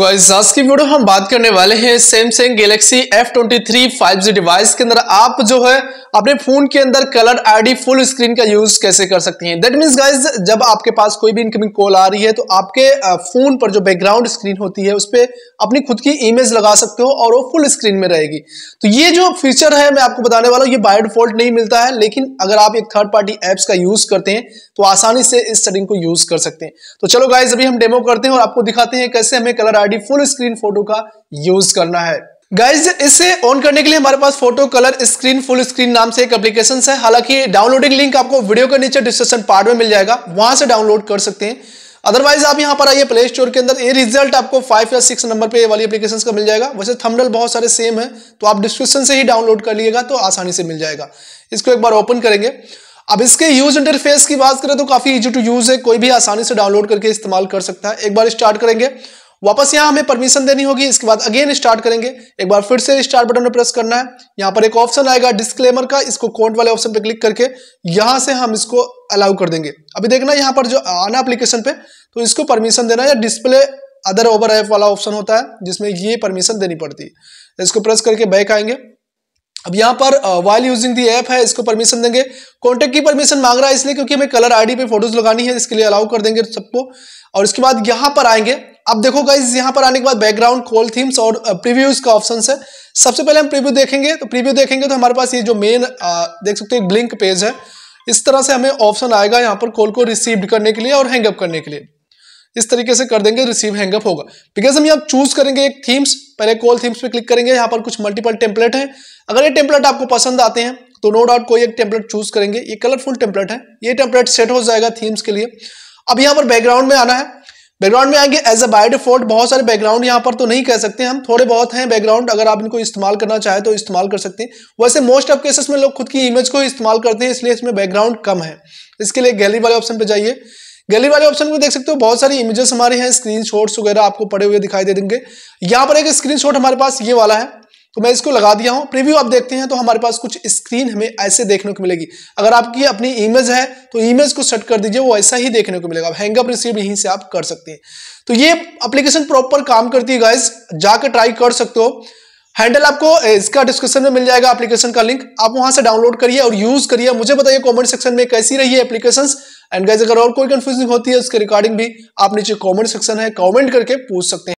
guys आज की video हम बात करने वाले हैं Samsung Galaxy F23 5G device के अंदर आप जो है अपने फोन के अंदर कलर आईडी फुल स्क्रीन का यूज कैसे कर सकती हैं दैट मीन्स गाइस जब आपके पास कोई भी इनकमिंग कॉल आ रही है तो आपके फोन पर जो बैकग्राउंड स्क्रीन होती है उस पर अपनी खुद की इमेज लगा सकते हो और वो फुल स्क्रीन में रहेगी तो ये जो फीचर है मैं आपको बताने वाला हूँ ये बाय डिफॉल्ट नहीं मिलता है लेकिन अगर आप एक थर्ड पार्टी एप्स का यूज करते हैं तो आसानी से इस सेटिंग को यूज कर सकते हैं तो चलो गाइज अभी हम डेमो करते हैं और आपको दिखाते हैं कैसे हमें colour ID quality full screen photo का यूज करना है गाइज इसे ऑन करने के लिए हमारे पास photo colour screen full screen नाम से एक एप्लीकेशन है हालांकि डाउनलोडिंग लिंक आपको वीडियो के नीचे डिस्क्रिप्शन पार्ट में मिल जाएगा वहां से डाउनलोड कर सकते हैं अदरवाइज आप यहां पर आइए प्ले स्टोर के अंदर ये रिजल्ट आपको फाइव या सिक्स नंबर पे वाली एप्लीकेशन का मिल जाएगा वैसे थंबनेल बहुत सारे सेम है तो आप डिस्क्रिप्शन से ही डाउनलोड कर लिएगा तो आसानी से मिल जाएगा इसको एक बार ओपन करेंगे अब इसके यूज इंटरफेस की बात करें तो काफी इजी टू यूज है कोई भी आसानी से डाउनलोड करके इस्तेमाल कर सकता है एक बार स्टार्ट करेंगे वापस यहाँ हमें परमिशन देनी होगी इसके बाद अगेन स्टार्ट करेंगे एक बार फिर से स्टार्ट बटन पर प्रेस करना है यहाँ पर एक ऑप्शन आएगा डिस्क्लेमर का इसको कॉन्ट वाले ऑप्शन पर क्लिक करके यहाँ से हम इसको अलाउ कर देंगे अभी देखना यहाँ पर जो आना एप्लीकेशन पे तो इसको परमिशन देना है या डिस्प्ले अदर ओवर एप वाला ऑप्शन होता है जिसमें ये परमिशन देनी पड़ती है इसको प्रेस करके बैक आएंगे अब यहाँ पर वाइल यूजिंग दी ऐप है इसको परमिशन देंगे कॉन्टेक्ट की परमिशन मांग रहा है इसलिए क्योंकि हमें कलर आईडी पे फोटोज लगानी है इसके लिए अलाउ कर देंगे सबको और इसके बाद यहाँ पर आएंगे अब देखो गाइज यहाँ पर आने के बाद बैकग्राउंड कॉल थीम्स और प्रीव्यूज uh, का ऑप्शन है सबसे पहले हम प्रीव्यू देखेंगे तो प्रीव्यू देखेंगे तो हमारे पास ये जो मेन uh, देख सकते हो ब्लिंक पेज है इस तरह से हमें ऑप्शन आएगा यहाँ पर कॉल को रिसीव करने के लिए और हैंगअप करने के लिए इस तरीके से कर देंगे रिसीव हैंगअप होगा बिकॉज हम यहाँ चूज करेंगे एक थीम्स पहले कॉल थीम्स पे क्लिक करेंगे यहाँ पर कुछ मल्टीपल टेम्पलेट है अगर ये टेम्पलेट आपको पसंद आते हैं तो नो डाउट कोई एक टेम्पलेट चूज करेंगे ये कलरफुल टेम्पलेट है ये टेम्पलेट सेट हो जाएगा थीम्स के लिए अब यहाँ पर बैकग्राउंड में आना है बैकग्राउंड में आएंगे एज अ बाय डिफॉल्ट बहुत सारे बैकग्राउंड यहाँ पर तो नहीं कह सकते हम थोड़े बहुत हैं बैकग्राउंड अगर आप इनको इस्तेमाल करना चाहें तो इस्तेमाल कर सकते हैं वैसे मोस्ट ऑफ केसेस में लोग खुद की इमेज को इस्तेमाल करते हैं इसलिए इसमें बैकग्राउंड कम है इसके लिए गैलरी वाले ऑप्शन पर जाइए गैलरी वाले ऑप्शन में देख सकते हो बहुत सारी इमेजेस हमारे हैं स्क्रीन वगैरह आपको पड़े हुए दिखाई दे देंगे यहाँ पर एक स्क्रीन हमारे पास ये वाला है तो मैं इसको लगा दिया हूँ प्रीव्यू आप देखते हैं तो हमारे पास कुछ स्क्रीन हमें ऐसे देखने को मिलेगी अगर आपकी अपनी इमेज है तो इमेज को सेट कर दीजिए वो ऐसा ही देखने को मिलेगा हैंगअप रिसीव यहीं से आप कर सकते हैं तो ये अप्लीकेशन प्रॉपर काम करती है गाइज जाकर ट्राई कर सकते हो हैंडल आपको इसका डिस्क्रिप्शन में मिल जाएगा एप्लीकेशन का लिंक आप वहां से डाउनलोड करिए और यूज करिए मुझे बताइए कमेंट सेक्शन में कैसी रही है एप्लीकेशन एंड गाइज अगर और कोई कंफ्यूजिंग होती है उसके रिकॉर्डिंग भी आप नीचे कमेंट सेक्शन है कमेंट करके पूछ सकते हैं